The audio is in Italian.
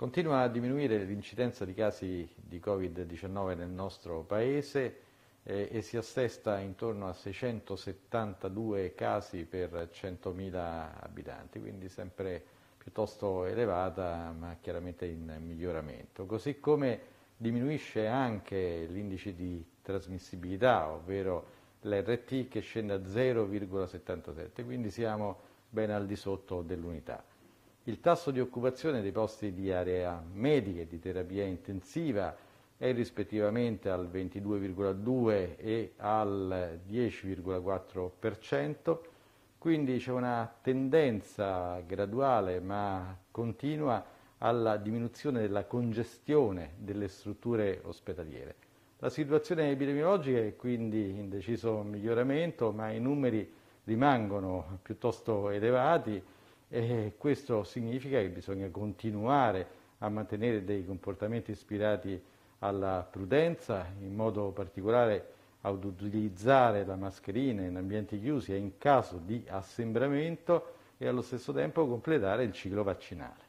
Continua a diminuire l'incidenza di casi di Covid-19 nel nostro Paese eh, e si assesta intorno a 672 casi per 100.000 abitanti, quindi sempre piuttosto elevata ma chiaramente in miglioramento. Così come diminuisce anche l'indice di trasmissibilità, ovvero l'RT che scende a 0,77, quindi siamo ben al di sotto dell'unità. Il tasso di occupazione dei posti di area medica e di terapia intensiva è rispettivamente al 22,2 e al 10,4%, quindi c'è una tendenza graduale ma continua alla diminuzione della congestione delle strutture ospedaliere. La situazione epidemiologica è quindi in deciso miglioramento, ma i numeri rimangono piuttosto elevati e questo significa che bisogna continuare a mantenere dei comportamenti ispirati alla prudenza, in modo particolare ad utilizzare la mascherina in ambienti chiusi e in caso di assembramento e allo stesso tempo completare il ciclo vaccinale.